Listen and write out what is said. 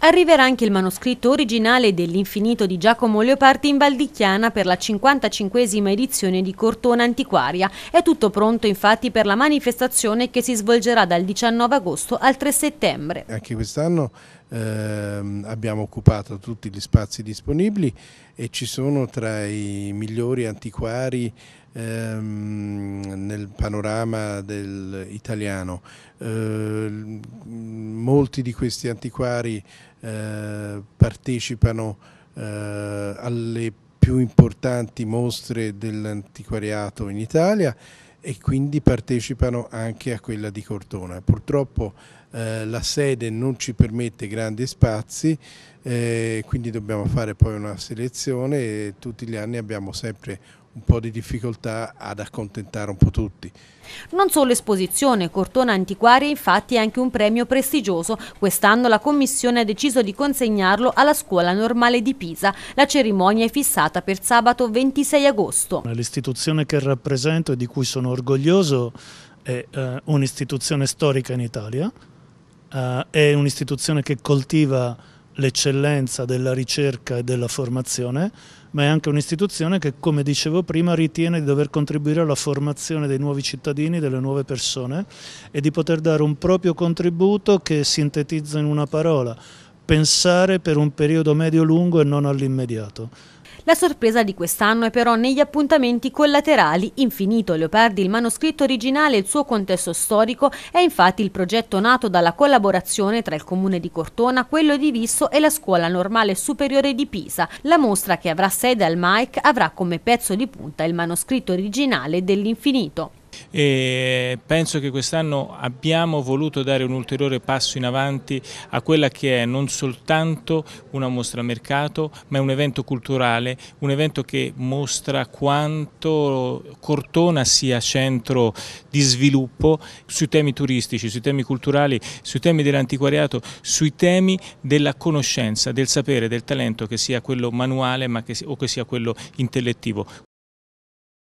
Arriverà anche il manoscritto originale dell'Infinito di Giacomo Leopardi in Valdichiana per la 55esima edizione di Cortona Antiquaria. È tutto pronto infatti per la manifestazione che si svolgerà dal 19 agosto al 3 settembre. Anche quest'anno eh, abbiamo occupato tutti gli spazi disponibili e ci sono tra i migliori antiquari ehm, nel panorama del italiano. Eh, molti di questi antiquari eh, partecipano eh, alle più importanti mostre dell'antiquariato in Italia e quindi partecipano anche a quella di Cortona. Purtroppo eh, la sede non ci permette grandi spazi, eh, quindi dobbiamo fare poi una selezione e tutti gli anni abbiamo sempre un po' di difficoltà ad accontentare un po' tutti. Non solo esposizione, Cortona Antiquaria infatti è anche un premio prestigioso. Quest'anno la Commissione ha deciso di consegnarlo alla Scuola Normale di Pisa. La cerimonia è fissata per sabato 26 agosto. L'istituzione che rappresento e di cui sono orgoglioso è eh, un'istituzione storica in Italia, eh, è un'istituzione che coltiva l'eccellenza della ricerca e della formazione, ma è anche un'istituzione che, come dicevo prima, ritiene di dover contribuire alla formazione dei nuovi cittadini, delle nuove persone e di poter dare un proprio contributo che sintetizza in una parola, pensare per un periodo medio-lungo e non all'immediato. La sorpresa di quest'anno è però negli appuntamenti collaterali Infinito Leopardi, il manoscritto originale e il suo contesto storico è infatti il progetto nato dalla collaborazione tra il comune di Cortona, quello di Visso e la scuola normale superiore di Pisa. La mostra che avrà sede al MAIC avrà come pezzo di punta il manoscritto originale dell'Infinito e penso che quest'anno abbiamo voluto dare un ulteriore passo in avanti a quella che è non soltanto una mostra mercato ma è un evento culturale, un evento che mostra quanto Cortona sia centro di sviluppo sui temi turistici, sui temi culturali, sui temi dell'antiquariato, sui temi della conoscenza, del sapere, del talento che sia quello manuale che, o che sia quello intellettivo.